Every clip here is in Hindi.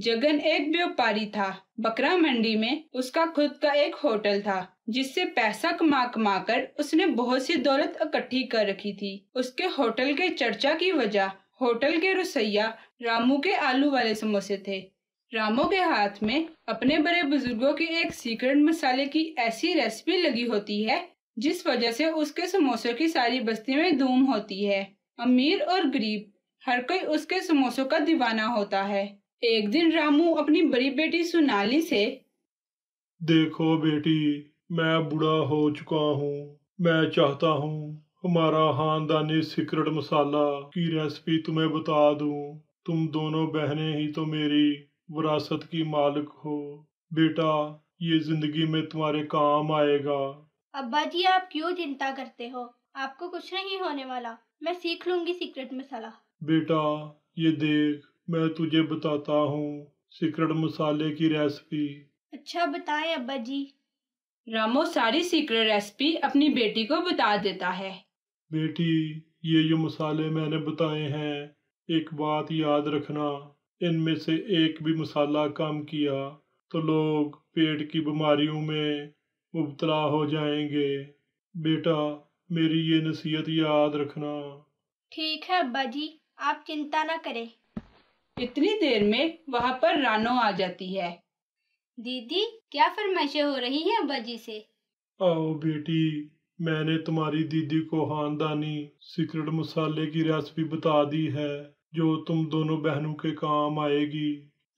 जगन एक व्यापारी था बकरा मंडी में उसका खुद का एक होटल था जिससे पैसा कमा कमा कर उसने बहुत सी दौलत इकट्ठी कर रखी थी उसके होटल के चर्चा की वजह होटल के रसोईया रामू के आलू वाले समोसे थे रामू के हाथ में अपने बड़े बुजुर्गों की एक सीक्रेट मसाले की ऐसी रेसिपी लगी होती है जिस वजह से उसके समोसों की सारी बस्ती में धूम होती है अमीर और गरीब हर कोई उसके समोसों का दीवाना होता है एक दिन रामू अपनी बड़ी बेटी सोनाली से देखो बेटी मैं बुरा हो चुका हूँ मैं चाहता हूँ हमारा खानदानी सीक्रेट मसाला की रेसिपी तुम्हें बता दू तुम दोनों बहनें ही तो मेरी विरासत की मालिक हो बेटा ये जिंदगी में तुम्हारे काम आएगा अब्बा जी आप क्यों चिंता करते हो आपको कुछ नहीं होने वाला मैं सीख लूंगी सीक्रेट मसाला बेटा ये देख मैं तुझे बताता हूँ सीक्रेट मसाले की रेसिपी अच्छा बताए अब्बा जी रामो सारी सीक्रेट रेसिपी अपनी बेटी को बता देता है बेटी ये जो मसाले मैंने बताए हैं एक बात याद रखना इनमें से एक भी मसाला कम किया तो लोग पेट की बीमारियों में मुबतला हो जाएंगे बेटा मेरी ये नसीहत याद रखना ठीक है अब्बा जी आप चिंता ना करें इतनी देर में वहाँ पर रानो आ जाती है दीदी क्या फरमाइश हो रही है अब्बा जी से आओ बेटी मैंने तुम्हारी दीदी को खानदानी सीक्रेट मसाले की रेसिपी बता दी है जो तुम दोनों बहनों के काम आएगी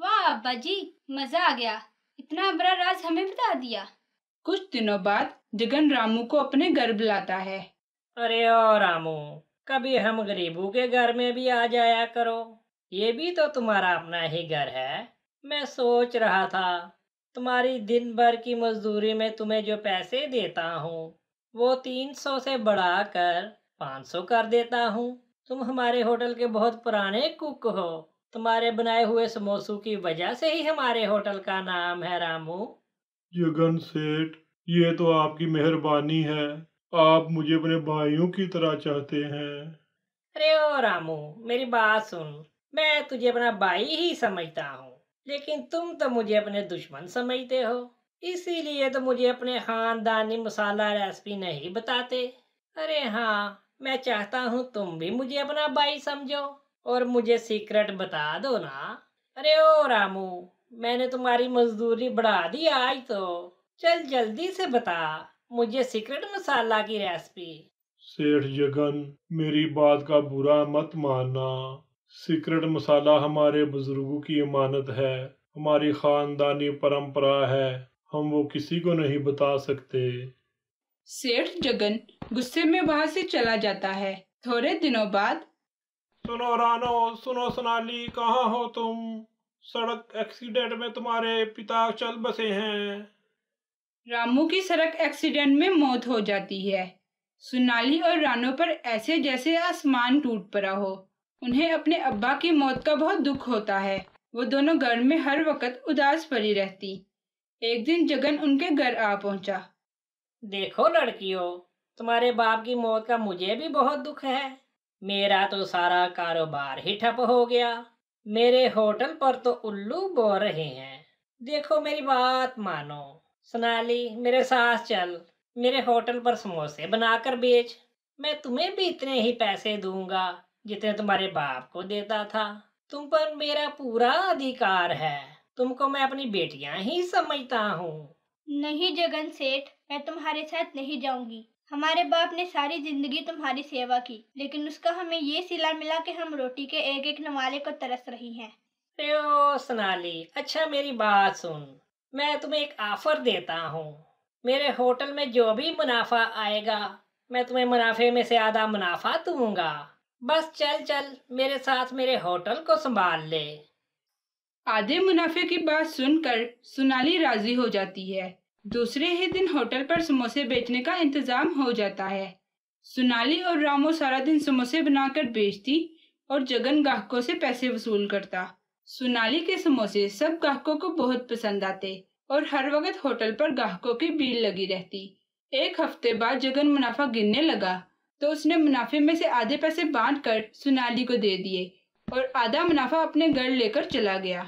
वाह अब्बा जी मजा आ गया इतना बड़ा राज हमें बता दिया कुछ दिनों बाद जगन रामू को अपने घर बुलाता है अरे ओ रामू कभी हम गरीबों के घर में भी आ जाया करो ये भी तो तुम्हारा अपना ही घर है मैं सोच रहा था तुम्हारी दिन भर की मजदूरी में तुम्हें जो पैसे देता हूँ वो तीन सौ से बढ़ा कर पाँच सौ कर देता हूँ तुम हमारे होटल के बहुत पुराने कुक हो तुम्हारे बनाए हुए समोसों की वजह से ही हमारे होटल का नाम है रामू जगन सेठ ये तो आपकी मेहरबानी है आप मुझे अपने भाइयों की तरह चाहते हैं अरे ओ रामू मेरी बात सुन मैं तुझे अपना भाई ही समझता हूँ लेकिन तुम तो मुझे अपने दुश्मन समझते हो इसीलिए तो मुझे अपने खानदानी मसाला रेसिपी नहीं बताते अरे हाँ मैं चाहता हूँ तुम भी मुझे अपना भाई समझो और मुझे सीक्रेट बता दो ना अरे ओ रामू मैंने तुम्हारी मजदूरी बढ़ा दी आज तो चल जल्दी से बता मुझे सीक्रेट मसाला की रेसिपी सेठ जगन मेरी बात का बुरा मत मानना सीक्रेट मसाला हमारे बुजुर्गों की इमानत है हमारी खानदानी परंपरा है हम वो किसी को नहीं बता सकते सेठ जगन गुस्से में वहाँ से चला जाता है थोड़े दिनों बाद सुनो रानो सुनो सोनाली कहाँ हो तुम सड़क एक्सीडेंट में तुम्हारे पिता चल बसे हैं रामू की सड़क एक्सीडेंट में मौत हो जाती है सोनाली और रानो पर ऐसे जैसे आसमान टूट पड़ा हो उन्हें अपने अब्बा की मौत का बहुत दुख होता है वो दोनों घर में हर वक्त उदास पड़ी रहती एक दिन जगन उनके घर आ पहुंचा देखो लड़कियों तुम्हारे बाप की मौत का मुझे भी बहुत दुख है मेरा तो सारा कारोबार ही ठप हो गया मेरे होटल पर तो उल्लू बो रहे हैं देखो मेरी बात मानो सोनाली मेरे साथ चल मेरे होटल पर समोसे बनाकर बेच मैं तुम्हें भी इतने ही पैसे दूंगा जितने तुम्हारे बाप को देता था तुम पर मेरा पूरा अधिकार है तुमको मैं अपनी बेटिया ही समझता हूँ नहीं जगन सेठ मैं तुम्हारे साथ नहीं जाऊंगी हमारे बाप ने सारी जिंदगी तुम्हारी सेवा की लेकिन उसका हमें ये सिला मिला कि हम रोटी के एक एक नवाले को तरस रही हैं। ओ सोनाली अच्छा मेरी बात सुन मैं तुम्हें एक ऑफर देता हूँ मेरे होटल में जो भी मुनाफा आएगा मैं तुम्हें मुनाफे में से आधा मुनाफा दूंगा बस चल चल मेरे साथ मेरे होटल को संभाल ले आधे मुनाफे की बात सुनकर सोनाली राजी हो जाती है दूसरे ही दिन होटल पर समोसे बेचने का इंतजाम हो जाता है सोनाली और रामो सारा दिन समोसे बनाकर बेचती और जगन ग्राहकों से पैसे वसूल करता सोनाली के समोसे सब ग्राहकों को बहुत पसंद आते और हर वक्त होटल पर ग्राहकों की भीड़ लगी रहती एक हफ्ते बाद जगन मुनाफा गिनने लगा तो उसने मुनाफे में से आधे पैसे बांट कर सोनाली को दे दिए और आधा मुनाफा अपने घर लेकर चला गया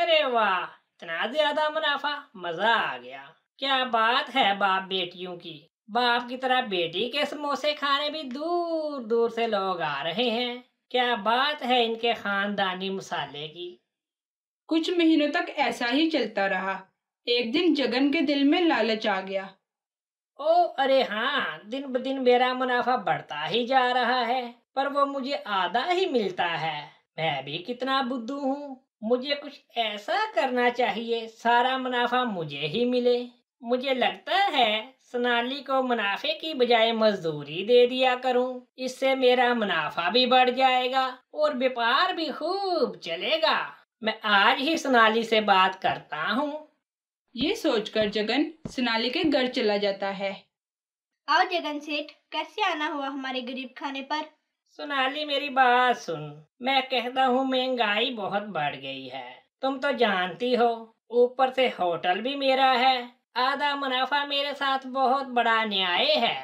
अरे वाह इतना ज्यादा मुनाफा मजा आ गया क्या बात है बाप बेटियों की बाप की तरह बेटी के समोसे खाने भी दूर दूर से लोग आ रहे हैं क्या बात है इनके खानदानी मसाले की कुछ महीनों तक ऐसा ही चलता रहा एक दिन जगन के दिल में लालच आ गया ओ अरे हाँ दिन ब दिन मेरा मुनाफा बढ़ता ही जा रहा है पर वो मुझे आधा ही मिलता है मैं भी कितना बुद्धू हूँ मुझे कुछ ऐसा करना चाहिए सारा मुनाफा मुझे ही मिले मुझे लगता है सोनाली को मुनाफे की बजाय मजदूरी दे दिया करूं। इससे मेरा मुनाफा भी बढ़ जाएगा और व्यापार भी खूब चलेगा मैं आज ही सोनाली से बात करता हूँ ये सोचकर जगन सोनाली के घर चला जाता है आओ जगन सेठ कैसे आना हुआ हमारे गरीब खाने पर सोनाली मेरी बात सुन मैं कहता हूँ महंगाई बहुत बढ़ गई है तुम तो जानती हो ऊपर से होटल भी मेरा है आधा मुनाफा मेरे साथ बहुत बड़ा न्याय है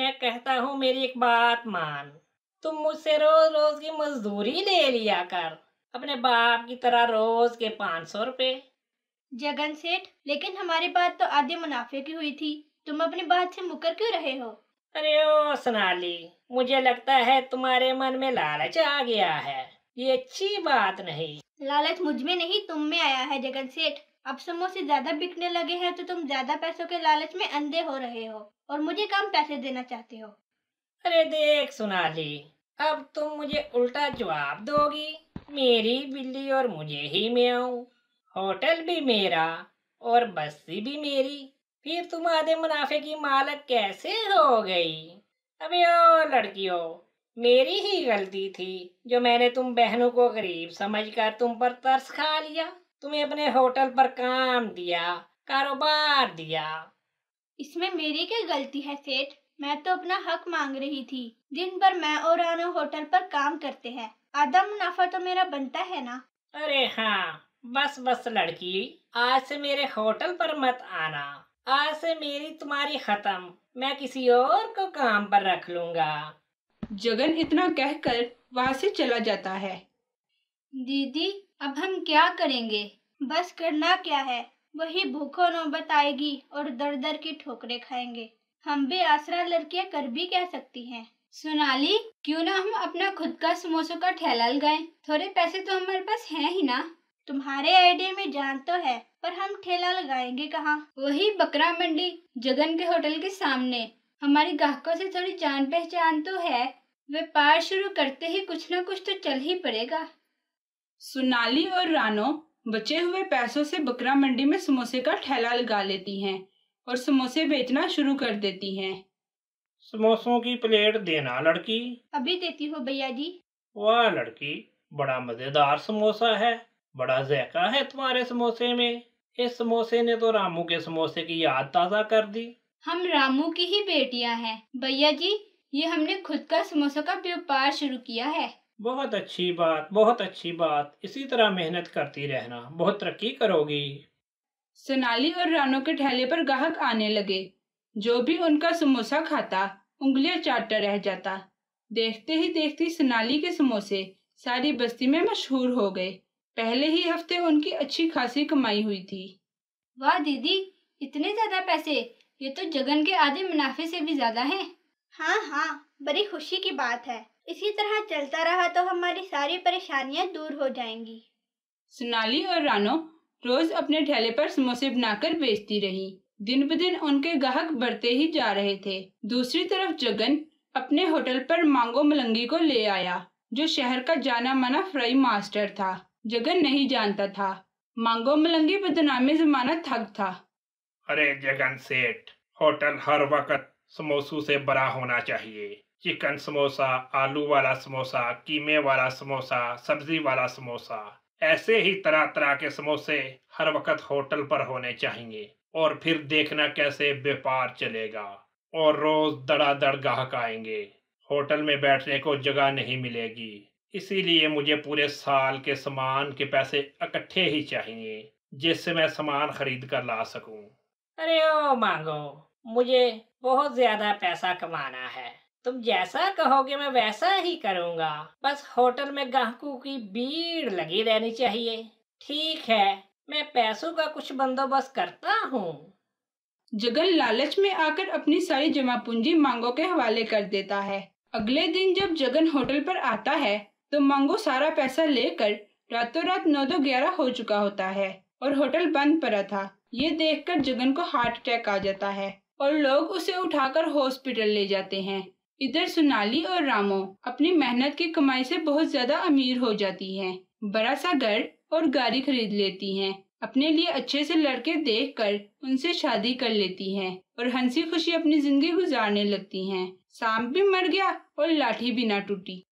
मैं कहता हूँ मेरी एक बात मान तुम मुझसे रोज रोज की मजदूरी ले लिया कर अपने बाप की तरह रोज के पाँच सौ रुपये जगन सेठ लेकिन हमारी बात तो आधे मुनाफे की हुई थी तुम अपनी बात से मुकर क्यों रहे हो अरे ओ सोनाली मुझे लगता है तुम्हारे मन में लालच आ गया है ये अच्छी बात नहीं लालच मुझ में नहीं तुम में आया है जगन सेठ अब समोसे ज्यादा बिकने लगे हैं तो तुम ज्यादा पैसों के लालच में अंधे हो रहे हो और मुझे कम पैसे देना चाहते हो अरे देख सोनाली अब तुम मुझे उल्टा जवाब दोगी मेरी बिल्ली और मुझे ही मैं आऊँ होटल भी मेरा और बस्ती भी मेरी फिर तुम आधे मुनाफे की मालक कैसे हो गई अबे ओ लड़कियों मेरी ही गलती थी जो मैंने तुम बहनों को गरीब समझकर तुम पर तरस खा लिया तुम्हें अपने होटल पर काम दिया कारोबार दिया इसमें मेरी क्या गलती है सेठ मैं तो अपना हक मांग रही थी दिन भर मैं और आना होटल पर काम करते हैं आधा मुनाफा तो मेरा बनता है ना अरे हाँ बस बस लड़की आज से मेरे होटल पर मत आना आज से मेरी तुम्हारी खत्म मैं किसी और को काम पर रख लूंगा जगन इतना कहकर वहाँ से चला जाता है दीदी अब हम क्या करेंगे बस करना क्या है वही भूखो नौबत आएगी और दर दर की ठोकरे खाएंगे हम भी आसरा लड़कियाँ कर भी कह सकती हैं सोनाली क्यों ना हम अपना खुद का समोसों का ठेला लगाएं थोड़े पैसे तो हमारे पास हैं ही ना तुम्हारे आइडिया में जान तो है पर हम ठेला लगाएंगे कहाँ वही बकरा मंडी जगन के होटल के सामने हमारी ग्राहकों से थोड़ी जान पहचान तो है व्यापार शुरू करते ही कुछ ना कुछ तो चल ही पड़ेगा सोनाली और रानो बचे हुए पैसों से बकरा मंडी में समोसे का ठेला लगा लेती हैं और समोसे बेचना शुरू कर देती हैं समोसों की प्लेट देना लड़की अभी देती हूँ भैया जी वाह लड़की बड़ा मजेदार समोसा है बड़ा जयका है तुम्हारे समोसे में इस समोसे ने तो रामू के समोसे की याद ताज़ा कर दी हम रामू की ही बेटिया हैं भैया जी ये हमने खुद का समोसा का व्यापार शुरू किया है बहुत अच्छी बात बहुत अच्छी बात इसी तरह मेहनत करती रहना बहुत तरक्की करोगी सोनाली और रानो के ठेले पर ग्राहक आने लगे जो भी उनका समोसा खाता उंगलियां चाटता रह जाता देखते ही देखते सोनाली के समोसे सारी बस्ती में मशहूर हो गए पहले ही हफ्ते उनकी अच्छी खासी कमाई हुई थी वाह दीदी इतने ज्यादा पैसे ये तो जगन के आधे मुनाफे से भी ज्यादा है हाँ हाँ बड़ी खुशी की बात है इसी तरह चलता रहा तो हमारी सारी परेशानियाँ दूर हो जाएंगी सोनाली और रानो रोज अपने ठेले पर समोसे बनाकर बेचती रही दिन ब दिन उनके ग्राहक बढ़ते ही जा रहे थे दूसरी तरफ जगन अपने होटल पर मांगो मलंगी को ले आया जो शहर का जाना माना फ्राई मास्टर था जगन नहीं जानता था मांगो मलंगी बदनामी जमाना थक था अरे जगन सेठ होटल हर वक्त समोसों से बड़ा होना चाहिए चिकन समोसा आलू वाला समोसा कीमे वाला समोसा सब्जी वाला समोसा ऐसे ही तरह तरह के समोसे हर वक्त होटल पर होने चाहिए और फिर देखना कैसे व्यापार चलेगा और रोज दड़ा दड़ गाहक आएंगे होटल में बैठने को जगह नहीं मिलेगी इसीलिए मुझे पूरे साल के सामान के पैसे इकट्ठे ही चाहिए जिससे मैं सामान खरीद कर ला सकूं। अरे ओ मांगो मुझे बहुत ज्यादा पैसा कमाना है तुम जैसा कहोगे मैं वैसा ही करूंगा बस होटल में ग्राहकों की भीड़ लगी रहनी चाहिए ठीक है मैं पैसों का कुछ बंदोबस्त करता हूँ जगन लालच में आकर अपनी सारी जमा पूंजी मांगो के हवाले कर देता है अगले दिन जब जगन होटल पर आता है तो मंगो सारा पैसा लेकर रातों रात नौ दो ग्यारह हो चुका होता है और होटल बंद पड़ा था ये देखकर जगन को हार्ट अटैक आ जाता है और लोग उसे उठाकर हॉस्पिटल ले जाते हैं इधर सोनाली और रामो अपनी मेहनत की कमाई से बहुत ज्यादा अमीर हो जाती हैं। बड़ा सा घर और गाड़ी खरीद लेती हैं। अपने लिए अच्छे से लड़के देख कर उनसे शादी कर लेती हैं और हंसी खुशी अपनी जिंदगी गुजारने लगती हैं। सांप भी मर गया और लाठी भी ना टूटी